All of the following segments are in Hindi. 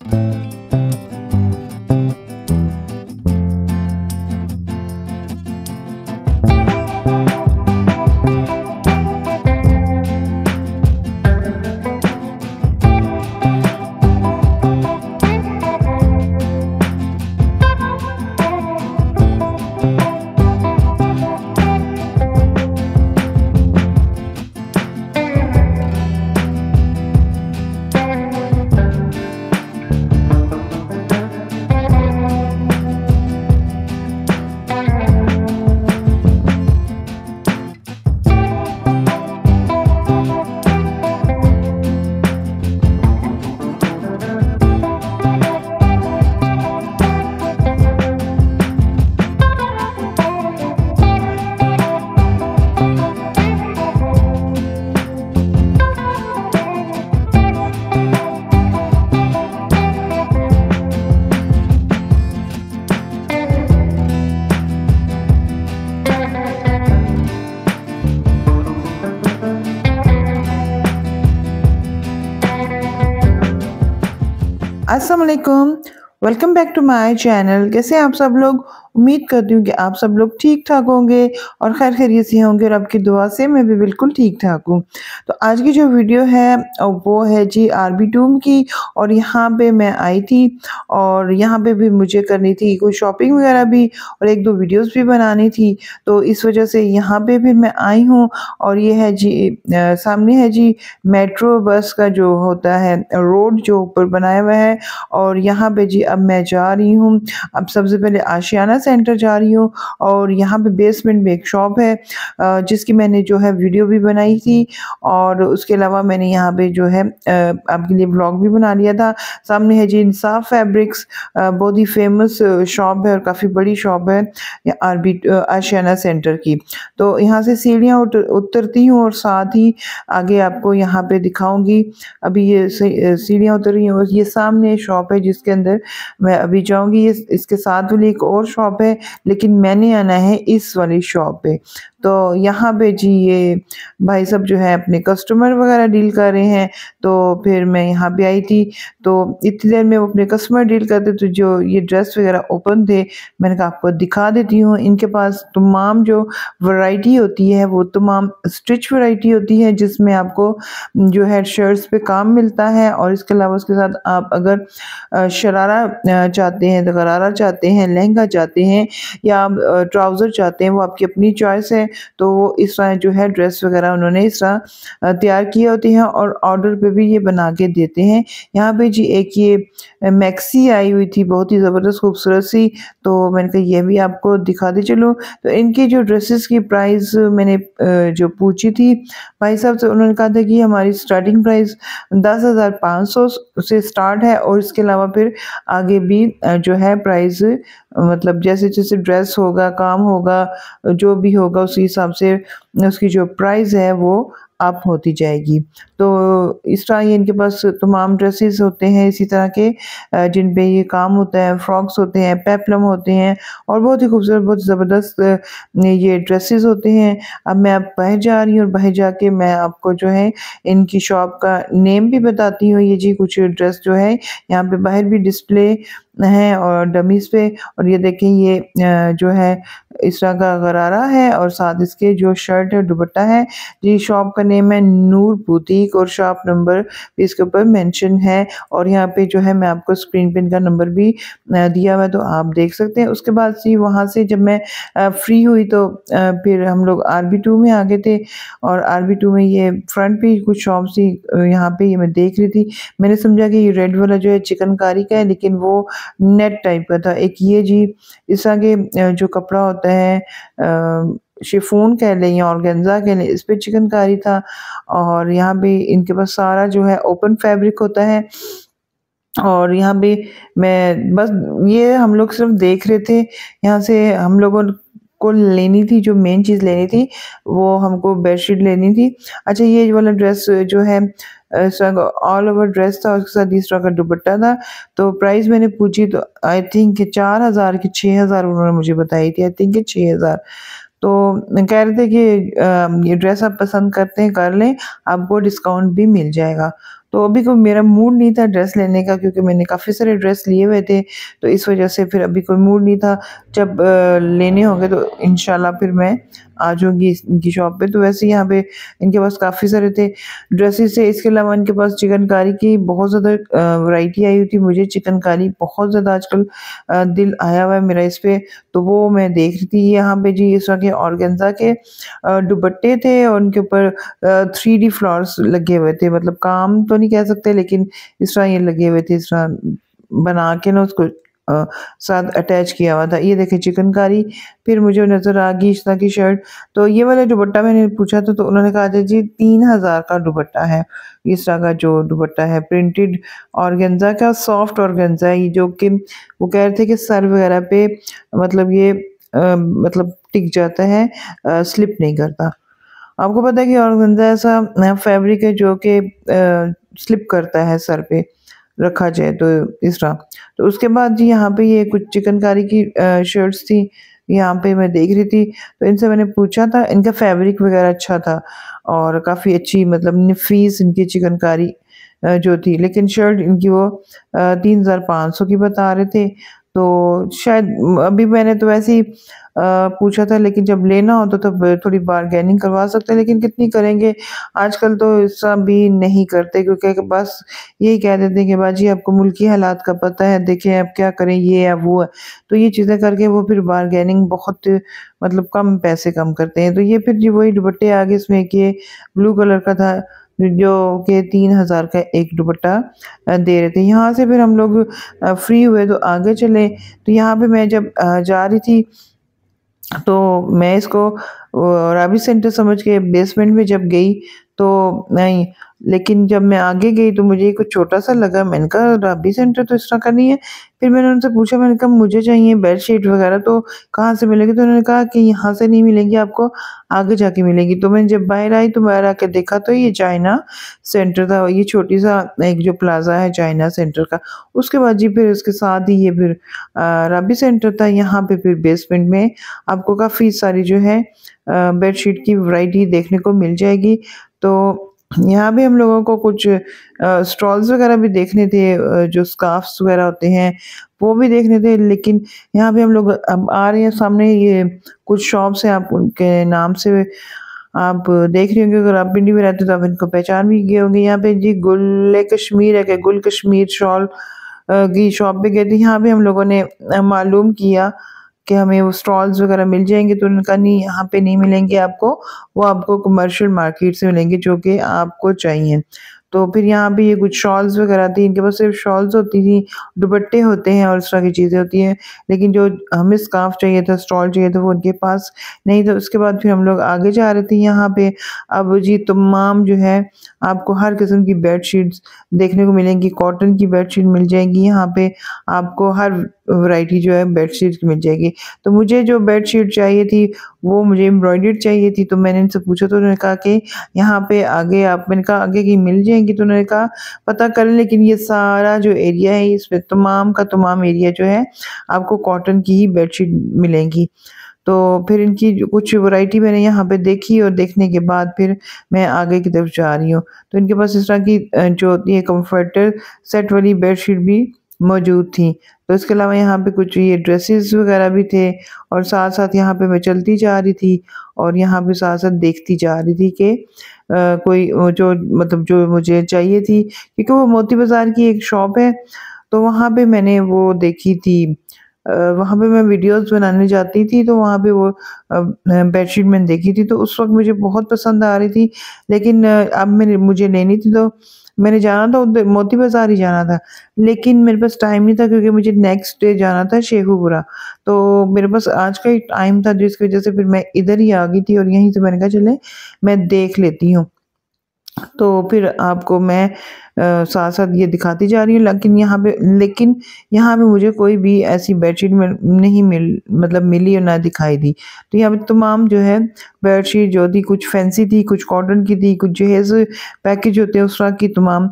Thank you. अस्सलाम welcome back to my channel कैसे आप सब लोग उम्मीद करती हूँ कि आप सब लोग ठीक ठाक होंगे और खैर खैरियत से होंगे और आपकी दुआ से मैं भी बिल्कुल ठीक ठाक हूँ तो आज की जो वीडियो है वो है जी आर बी टूम की और यहाँ पे मैं आई थी और यहाँ पे भी मुझे करनी थी कोई शॉपिंग वगैरह भी और एक दो वीडियोस भी बनानी थी तो इस वजह से यहाँ पे फिर मैं आई हूँ और ये है जी आ, सामने है जी मेट्रो बस का जो होता है रोड जो ऊपर बनाया हुआ है और यहाँ पे जी अब मैं जा रही हूँ अब सबसे पहले आशियाना सेंटर जा रही हूँ और यहाँ पे बेसमेंट में एक शॉप है जिसकी मैंने जो है वीडियो भी बनाई थी और उसके अलावा मैंने यहाँ पे जो है आपके लिए ब्लॉग भी बना लिया था सामने है जी इंसाफ फैब्रिक्स बहुत ही फेमस शॉप है और काफ़ी बड़ी शॉप है आरबी आशियाना सेंटर की तो यहाँ से सीढ़ियाँ उतरती हूँ और साथ ही आगे आपको यहाँ पे दिखाऊंगी अभी ये सीढ़ियाँ उतर रही हैं ये सामने शॉप है जिसके अंदर मैं अभी जाऊँगी ये इसके साथ वाली एक और शॉप शॉप है लेकिन मैंने आना है इस वाली शॉप पे तो यहाँ पे जी ये भाई सब जो है अपने कस्टमर वगैरह डील कर रहे हैं तो फिर मैं यहाँ पे आई थी तो इतनी देर में वो अपने कस्टमर डील करते तो जो ये ड्रेस वगैरह ओपन थे मैंने कहा आपको दिखा देती हूँ इनके पास तमाम जो वैरायटी होती है वो तमाम स्टिच वैरायटी होती है जिसमें आपको जो है शर्ट्स पे काम मिलता है और इसके अलावा उसके साथ आप अगर शरारा चाहते हैं तो गरारा चाहते हैं लहंगा चाहते हैं या ट्राउज़र चाहते हैं वो आपकी अपनी चॉइस है तो वो इस तरह जो है ड्रेस वगैरह उन्होंने इस तरह तैयार किए होते हैं और ऑर्डर पे भी ये बना के देते हैं यहाँ पे जी एक ये मैक्सी आई हुई थी बहुत ही ज़बरदस्त खूबसूरत सी तो मैंने कहा यह भी आपको दिखा दे चलो तो इनकी जो ड्रेसेस की प्राइस मैंने जो पूछी थी भाई साहब से उन्होंने कहा था कि हमारी स्टार्टिंग प्राइस दस हज़ार सौ से स्टार्ट है और इसके अलावा फिर आगे भी जो है प्राइस मतलब जैसे जैसे ड्रेस होगा काम होगा जो भी होगा उस उसी हिसाब से उसकी जो प्राइस है वो अप होती जाएगी तो इस तरह ये इनके पास तमाम ड्रेसेस होते हैं इसी तरह के जिन पे ये काम होता है फ्रॉक्स होते हैं पेपलम होते हैं और बहुत ही खूबसूरत बहुत ज़बरदस्त ये ड्रेसेस होते हैं अब मैं अब बाहर जा रही हूँ और बाहर जाके मैं आपको जो है इनकी शॉप का नेम भी बताती हूँ ये जी कुछ ड्रेस जो है यहाँ पे बाहर भी डिस्प्ले हैं और डमीज़ पे और ये देखें ये जो है इस तरह का गरारा है और साथ इसके जो शर्ट है दुबट्टा है जी शॉप का नेम है नूर बुटीक और शॉप नंबर भी इसके ऊपर मेंशन है और यहाँ पे जो है मैं आपको स्क्रीन पिन का नंबर भी दिया हुआ है तो आप देख सकते हैं उसके बाद जी वहाँ से जब मैं फ्री हुई तो फिर हम लोग आर बी टू में आ गए थे और आर बी टू में ये फ्रंट पे कुछ शॉप थी यहाँ पे ये मैं देख रही थी मैंने समझा कि ये रेड वाला जो है चिकनकारी का है लेकिन वो नेट टाइप का था एक ये जी इस तरह के जो कपड़ा होता होते हैं शिफून कह लें और गेंजा कह लें इस पर चिकनकारी था और यहाँ भी इनके पास सारा जो है ओपन फैब्रिक होता है और यहाँ भी मैं बस ये हम लोग सिर्फ देख रहे थे यहाँ से हम लोगों को लेनी थी जो मेन चीज़ लेनी थी वो हमको बेडशीट लेनी थी अच्छा ये वाला ड्रेस जो है ऑल ओवर ड्रेस था उसके साथ तीस का दुपट्टा था तो प्राइस मैंने पूछी तो आई थिंक चार हज़ार की छः हज़ार उन्होंने मुझे बताई थी आई थिंक छः हज़ार तो कह रहे थे कि ये ड्रेस आप पसंद करते हैं कर लें आपको डिस्काउंट भी मिल जाएगा तो अभी कोई मेरा मूड नहीं था ड्रेस लेने का क्योंकि मैंने काफ़ी सारे ड्रेस लिए हुए थे तो इस वजह से फिर अभी कोई मूड नहीं था जब लेने होंगे तो इन फिर मैं आ जाऊँगी इनकी शॉप पे तो वैसे यहाँ पे इनके पास काफ़ी सारे थे ड्रेसेस थे इसके अलावा इनके पास चिकनकारी की बहुत ज़्यादा वैरायटी आई हुई थी मुझे चिकनकारी बहुत ज़्यादा आजकल दिल आया हुआ है मेरा इस पर तो वो मैं देख रही थी यहाँ पे जी इस तरह के ऑर्गेंजा के दुपट्टे थे और उनके ऊपर थ्री डी फ्लावर्स लगे हुए थे मतलब काम तो नहीं कह सकते लेकिन इस तरह ये लगे हुए थे इस तरह बना के ना उसको साथ अटैच किया हुआ था ये देखें चिकनकारी फिर मुझे नज़र आ गई इस तरह की शर्ट तो ये वाला दुपट्टा मैंने पूछा था तो उन्होंने कहा था जी तीन हज़ार का दुपट्टा है इस तरह का जो दुपट्टा है प्रिंटेड ऑर्गेन्जा का सॉफ्ट ऑर्गेन्जा है जो कि वो कह रहे थे कि सर वगैरह पे मतलब ये आ, मतलब टिक जाता है आ, स्लिप नहीं करता आपको पता है कि ऑर्गेन्जा ऐसा फैब्रिक है जो कि स्लिप करता है सर पे रखा जाए तो इस तरह तो उसके बाद जी यहाँ पे ये कुछ चिकनकारी की शर्ट्स थी यहाँ पे मैं देख रही थी तो इनसे मैंने पूछा था इनका फैब्रिक वगैरह अच्छा था और काफ़ी अच्छी मतलब नफीस इनकी चिकनकारी जो थी लेकिन शर्ट इनकी वो तीन हज़ार पाँच सौ की बता रहे थे तो शायद अभी मैंने तो वैसे ही पूछा था लेकिन जब लेना हो तो तब थोड़ी बारगेनिंग करवा सकते हैं लेकिन कितनी करेंगे आजकल तो ऐसा भी नहीं करते क्योंकि बस यही कह देते हैं कि बाजी आपको मुल्की हालात का पता है देखें आप क्या करें ये या वो है तो ये चीज़ें करके वो फिर बारगेनिंग बहुत मतलब कम पैसे कम करते हैं तो ये फिर जो वही दुपट्टे आगे इसमें कि ब्लू कलर का था जो कि तीन हज़ार का एक दुपट्टा दे रहे थे यहाँ से फिर हम लोग फ्री हुए तो आगे चले तो यहाँ पे मैं जब जा रही थी तो मैं इसको राबी सेंटर समझ के बेसमेंट में जब गई तो नहीं लेकिन जब मैं आगे गई तो मुझे कुछ छोटा सा लगा मैंने कहा राबी सेंटर तो इस तरह का नहीं है फिर मैंने उनसे पूछा मैंने कहा मुझे चाहिए बेड शीट वगैरह तो कहाँ से मिलेगी तो उन्होंने कहा कि यहाँ से नहीं मिलेगी आपको आगे जाके मिलेगी तो मैं जब बाहर आई तो बाहर आके देखा तो ये चाइना सेंटर था ये छोटी सा एक जो प्लाजा है चाइना सेंटर का उसके बाद जी फिर उसके साथ ही ये फिर राबी सेंटर था यहाँ पे फिर बेसमेंट में आपको काफ़ी सारी जो है शीट की वराइटी देखने को मिल जाएगी तो यहाँ भी हम लोगों को कुछ स्टॉल्स वगैरह भी देखने थे जो स्काफ्स वगैरह होते हैं वो भी देखने थे लेकिन यहाँ भी हम लोग अब आ रहे हैं सामने ये कुछ शॉप्स हैं आप उनके नाम से आप देख रहे होंगे अगर आप पिंडी में रहते हो तो आप इनको पहचान भी गए होंगे यहाँ पे जी गुल कश्मीर है क्या गुल कश्मीर शॉल की शॉप भी गए थे यहाँ भी हम लोगों ने मालूम किया कि हमें वो स्टॉल्स वगैरह मिल जाएंगे तो उनका नहीं यहाँ पे नहीं मिलेंगे आपको वो आपको कमर्शियल मार्केट से मिलेंगे जो कि आपको चाहिए तो फिर यहाँ पे ये कुछ शॉल्स वगैरह थी इनके पास सिर्फ शॉल्स होती थी दुपट्टे होते हैं और इस तरह की चीज़ें होती हैं लेकिन जो हमें स्काफ चाहिए था स्टॉल चाहिए था वो उनके पास नहीं था उसके बाद फिर हम लोग आगे जा रहे थे यहाँ पे अब जी तमाम जो है आपको हर किस्म की बेड देखने को मिलेंगी कॉटन की बेड शीट मिल जाएगी यहाँ पे आपको हर वैरायटी जो है बेड शीट मिल जाएगी तो मुझे जो बेड शीट चाहिए थी वो मुझे एम्ब्रॉयडर्ड चाहिए थी तो मैंने इनसे पूछा तो उन्होंने कहा कि यहाँ पे आगे आप मैंने कहा आगे की मिल जाएंगी तो उन्होंने कहा पता करें लेकिन ये सारा जो एरिया है पर तमाम का तमाम एरिया जो है आपको कॉटन की ही बेड शीट मिलेंगी तो फिर इनकी कुछ वैरायटी मैंने यहाँ पे देखी और देखने के बाद फिर मैं आगे की तरफ जा रही हूँ तो इनके पास इस तरह की जो होती है कम्फर्टर सेट वाली बेडशीट भी मौजूद थी तो इसके अलावा यहाँ पे कुछ ये ड्रेसेस वगैरह भी थे और साथ साथ यहाँ पे मैं चलती जा रही थी और यहाँ पे साथ साथ देखती जा रही थी कि कोई जो मतलब जो मुझे चाहिए थी क्योंकि वो मोती बाज़ार की एक शॉप है तो वहाँ पे मैंने वो देखी थी वहाँ पे मैं वीडियोस बनाने जाती थी तो वहाँ पे वो बेडशीट मैंने देखी थी तो उस वक्त मुझे बहुत पसंद आ रही थी लेकिन अब मैंने मुझे लेनी थी तो मैंने जाना था उधर मोती बाज़ार ही जाना था लेकिन मेरे पास टाइम नहीं था क्योंकि मुझे नेक्स्ट डे जाना था शेखुपुरा तो मेरे पास आज का ही टाइम था जिसकी वजह से फिर मैं इधर ही आ गई थी और यहीं से मैंने कहा चले मैं देख लेती हूँ तो फिर आपको मैं साथ साथ ये दिखाती जा रही हूँ लेकिन यहाँ पे लेकिन यहाँ पे मुझे कोई भी ऐसी बेडशीट नहीं मिल मतलब मिली और ना दिखाई दी तो यहाँ पे तमाम जो है बेडशीट जो थी कुछ फैंसी थी कुछ कॉटन की थी कुछ जहेज पैकेज होते हैं उस तरह की तमाम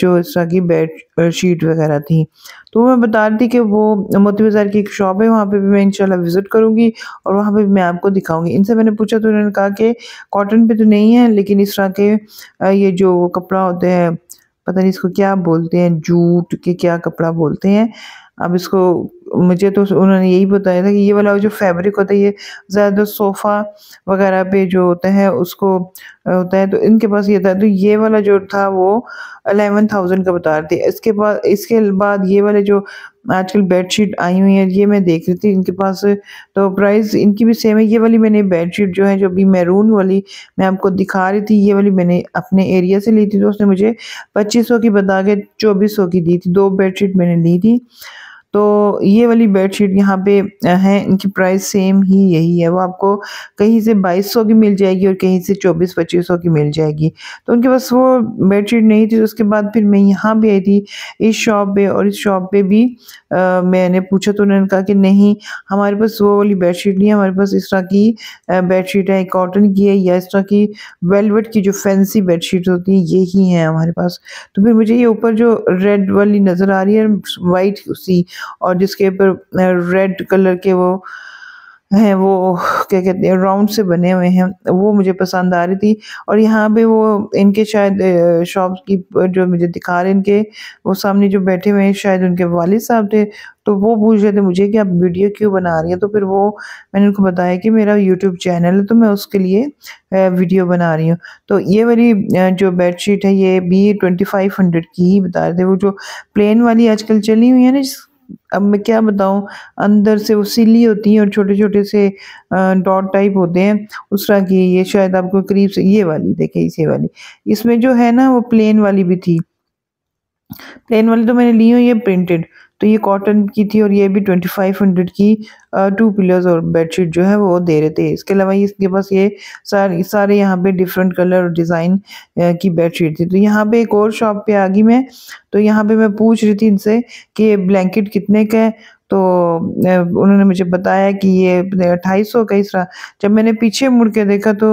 जो इस तरह की बेड शीट वगैरह थी तो मैं बता रही थी कि वो मोती बाज़ार की एक शॉप है वहाँ पे भी मैं इंशाल्लाह विज़िट करूँगी और वहाँ पे भी मैं आपको दिखाऊंगी इनसे मैंने पूछा तो उन्होंने कहा कि कॉटन पे तो नहीं है लेकिन इस तरह के ये जो कपड़ा होते हैं पता नहीं इसको क्या बोलते हैं जूट के क्या कपड़ा बोलते हैं अब इसको मुझे तो उन्होंने यही बताया था कि ये वाला जो फैब्रिक होता है ये ज़्यादा सोफ़ा वगैरह पे जो होता है उसको होता है तो इनके पास ये था तो ये वाला जो था वो अलेवन थाउजेंड का बता रहे थे इसके बाद इसके बाद ये वाले जो आजकल बेडशीट आई हुई है ये मैं देख रही थी इनके पास तो प्राइस इनकी भी सेम है ये वाली मैंने बेडशीट जो है जो अभी मैरून वाली मैं आपको दिखा रही थी ये वाली मैंने अपने एरिया से ली थी तो उसने मुझे पच्चीस सौ की बता के चौबीस सौ की दी थी दो बेडशीट मैंने ली थी तो ये वाली बेडशीट यहाँ पे है इनकी प्राइस सेम ही यही है वो आपको कहीं से 2200 की मिल जाएगी और कहीं से 24-2500 की मिल जाएगी तो उनके पास वो बेडशीट नहीं थी तो उसके बाद फिर मैं यहाँ भी आई थी इस शॉप पे और इस शॉप पे भी आ, मैंने पूछा तो उन्होंने कहा कि नहीं हमारे पास वो वाली बेडशीट नहीं है हमारे पास इस तरह की बेडशीट है कॉटन की है या इस तरह की वेलवेट की जो फैंसी बेडशीट होती है ये ही है हमारे पास तो फिर मुझे ये ऊपर जो रेड वाली नज़र आ रही है वाइट उसी और जिसके ऊपर रेड कलर के वो हैं वो क्या कहते हैं राउंड से बने हुए हैं वो मुझे पसंद आ रही थी और यहाँ पे वो इनके शायद शॉप की जो मुझे दिखा रहे इनके वो सामने जो बैठे हुए हैं शायद उनके वालिद साहब थे तो वो पूछ रहे थे मुझे कि आप वीडियो क्यों बना रही हैं तो फिर वो मैंने उनको बताया कि मेरा यूट्यूब चैनल है तो मैं उसके लिए वीडियो बना रही हूँ तो ये वाली जो बेडशीट है ये बी ट्वेंटी फाइव हंड्रेड की ही बता रहे थे वो जो प्लेन वाली आजकल चली हुई है ना अब मैं क्या बताऊँ अंदर से वो सिली होती हैं और छोटे छोटे से डॉट टाइप होते हैं उस तरह की ये शायद आपको करीब से ये वाली देखे इसे वाली इसमें जो है ना वो प्लेन वाली भी थी प्लेन वाली तो मैंने ली हूँ ये प्रिंटेड तो ये कॉटन की थी और ये भी ट्वेंटी फाइव हंड्रेड की टू पिलर्स और बेडशीट जो है वो दे रहे थे इसके अलावा इसके पास ये सारे सारे यहाँ पे डिफरेंट कलर और डिज़ाइन की बेडशीट थी तो यहाँ पे एक और शॉप पे आ गई मैं तो यहाँ पे मैं पूछ रही थी इनसे कि ब्लैंकेट कितने का है तो उन्होंने मुझे बताया कि ये अट्ठाईस सौ का इस जब मैंने पीछे मुड़ के देखा तो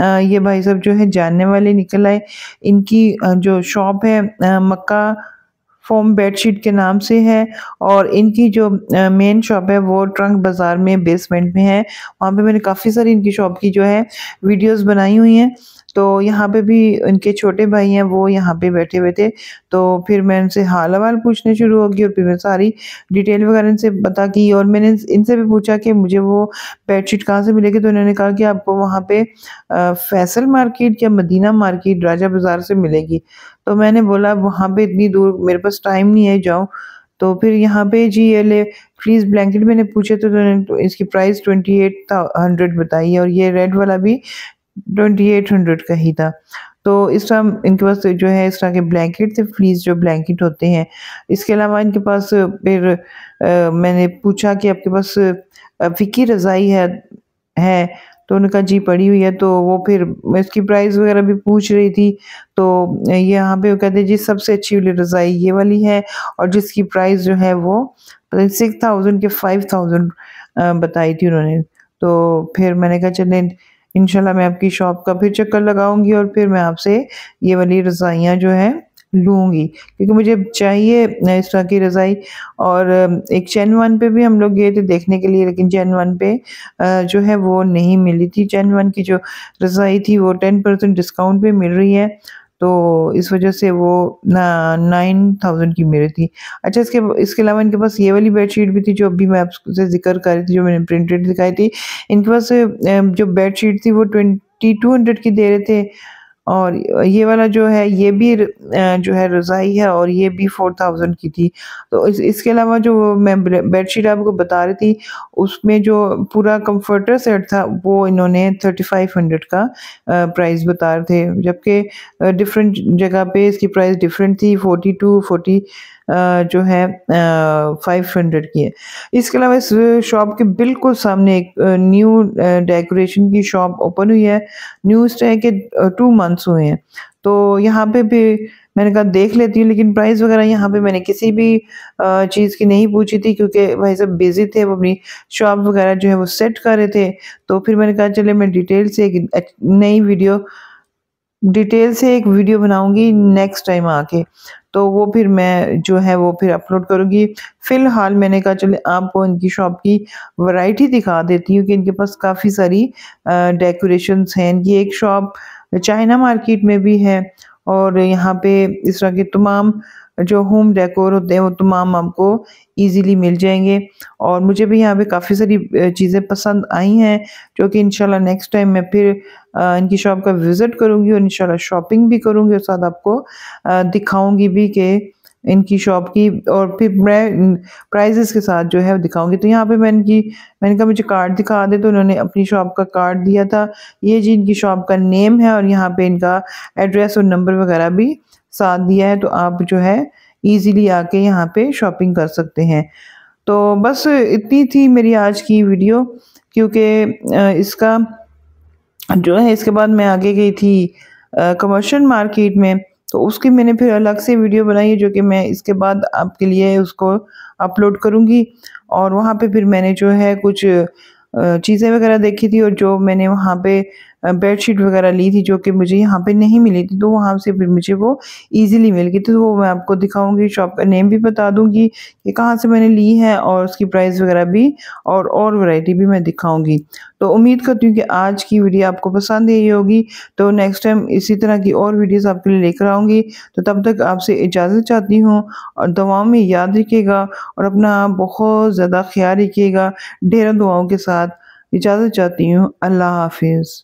ये भाई साहब जो है जानने वाले निकल आए इनकी जो शॉप है मक्का फोम बेडशीट के नाम से है और इनकी जो मेन शॉप है वो ट्रंक बाज़ार में बेसमेंट में है वहाँ पे मैंने काफ़ी सारी इनकी शॉप की जो है वीडियोस बनाई हुई हैं तो यहाँ पे भी इनके छोटे भाई हैं वो यहाँ पे बैठे हुए थे तो फिर मैं उनसे हाल हवाल पूछने शुरू हो गई और फिर मैं सारी डिटेल वगैरह इनसे पता की और मैंने इनसे भी पूछा कि मुझे वो बेडशीट कहाँ से मिलेगी तो उन्होंने कहा कि आपको वहाँ पे फैसल मार्केट या मदीना मार्केट राजा बाज़ार से मिलेगी तो मैंने बोला वहाँ पे इतनी दूर मेरे पास टाइम नहीं है जाऊँ तो फिर यहाँ पे जी ये ले फ्रीज ब्लैंकेट मैंने पूछे तो, तो इसकी प्राइस ट्वेंटी एट हंड्रेड बताई है और ये रेड वाला भी ट्वेंटी एट हंड्रेड का ही था तो इस तरह इनके पास जो है इस तरह के ब्लैंकेट थे फ्लीस जो ब्लैंकेट होते हैं इसके अलावा इनके पास फिर मैंने पूछा कि आपके पास फ़िकी रज़ाई है है तो उनका जी पड़ी हुई है तो वो फिर इसकी प्राइस वगैरह भी पूछ रही थी तो यहाँ पे वो कहते हैं जी सबसे अच्छी वाली रज़ाई ये वाली है और जिसकी प्राइस जो है वो सिक्स थाउजेंड के फाइव थाउजेंड बताई थी उन्होंने तो फिर मैंने कहा चले इनशाला मैं आपकी शॉप का फिर चक्कर लगाऊंगी और फिर मैं आपसे ये वाली रज़ाइयाँ जो है लूँगी क्योंकि मुझे चाहिए इस तरह की रज़ाई और एक चैन वन पे भी हम लोग गए थे देखने के लिए लेकिन चैन वन पे जो है वो नहीं मिली थी चैन वन की जो रज़ाई थी वो टेन परसेंट डिस्काउंट पे मिल रही है तो इस वजह से वो नाइन थाउजेंड की मेरे थी अच्छा इसके इसके अलावा इनके पास ये वाली बेडशीट भी थी जो अभी मैं आपसे जिक्र कर रही थी जो मैंने प्रिंटेड दिखाई थी इनके पास जो बेडशीट थी वो ट्वेंटी टू हंड्रेड की दे रहे थे और ये वाला जो है ये भी जो है रज़ाई है और ये भी फोर थाउजेंड की थी तो इस इसके अलावा जो मैं बेडशीट आपको बता रही थी उसमें जो पूरा कंफर्टर सेट था वो इन्होंने थर्टी फाइव हंड्रेड का प्राइस बता रहे थे जबकि डिफरेंट जगह पे इसकी प्राइस डिफरेंट थी फोर्टी टू फोर्टी जो है फाइव हंड्रेड की है इसके अलावा इस शॉप के बिल्कुल सामने एक न्यू डेकोरेशन की शॉप ओपन हुई है न्यूज तो है कि टू मंथ्स हुए हैं तो यहाँ पे भी मैंने कहा देख लेती हूँ लेकिन प्राइस वगैरह यहाँ पे मैंने किसी भी चीज़ की नहीं पूछी थी क्योंकि भाई सब बिजी थे वो अपनी शॉप वगैरह जो है वो सेट कर रहे थे तो फिर मैंने कहा चले मैं डिटेल से एक नई वीडियो डिटेल से एक वीडियो बनाऊंगी नेक्स्ट टाइम आके तो वो फिर मैं जो है वो फिर अपलोड करूँगी फ़िलहाल मैंने कहा चले आपको इनकी शॉप की वैरायटी दिखा देती हूँ कि इनके पास काफ़ी सारी डेकोरेशंस हैं इनकी एक शॉप चाइना मार्केट में भी है और यहाँ पे इस तरह के तमाम जो होम डेकोर होते हैं वो तमाम आपको इजीली मिल जाएंगे और मुझे भी यहाँ पे काफ़ी सारी चीज़ें पसंद आई हैं जो कि इंशाल्लाह नेक्स्ट टाइम मैं फिर इनकी शॉप का विज़िट करूँगी और इंशाल्लाह शॉपिंग भी करूँगी और साथ आपको दिखाऊँगी भी कि इनकी शॉप की और फिर मैं प्राइजेस के साथ जो है दिखाऊंगी तो यहाँ पे मैं इनकी मैंने कहा मुझे कार्ड दिखा दे तो उन्होंने अपनी शॉप का कार्ड दिया था ये जी इनकी शॉप का नेम है और यहाँ पे इनका एड्रेस और नंबर वगैरह भी साथ दिया है तो आप जो है इजीली आके यहाँ पे शॉपिंग कर सकते हैं तो बस इतनी थी मेरी आज की वीडियो क्योंकि इसका जो है इसके बाद मैं आगे गई थी कमर्शल मार्केट में तो उसकी मैंने फिर अलग से वीडियो बनाई है जो कि मैं इसके बाद आपके लिए उसको अपलोड करूँगी और वहाँ पे फिर मैंने जो है कुछ चीज़ें वगैरह देखी थी और जो मैंने वहाँ पे बेड शीट वगैरह ली थी जो कि मुझे यहाँ पे नहीं मिली थी तो वहाँ से फिर मुझे वो इजीली मिल गई तो वो मैं आपको दिखाऊंगी शॉप का नेम भी बता दूंगी कि कहाँ से मैंने ली है और उसकी प्राइस वगैरह भी और और वैरायटी भी मैं दिखाऊंगी तो उम्मीद करती हूँ कि आज की वीडियो आपको पसंद आई होगी तो नेक्स्ट टाइम इसी तरह की और वीडियोज़ आपके लिए लेकर आऊँगी तो तब तक आपसे इजाज़त चाहती हूँ और दवाओं में याद रखिएगा और अपना बहुत ज़्यादा ख्याल रखिएगा ढेरों दुआओं के साथ इजाज़त चाहती हूँ अल्लाह हाफिज़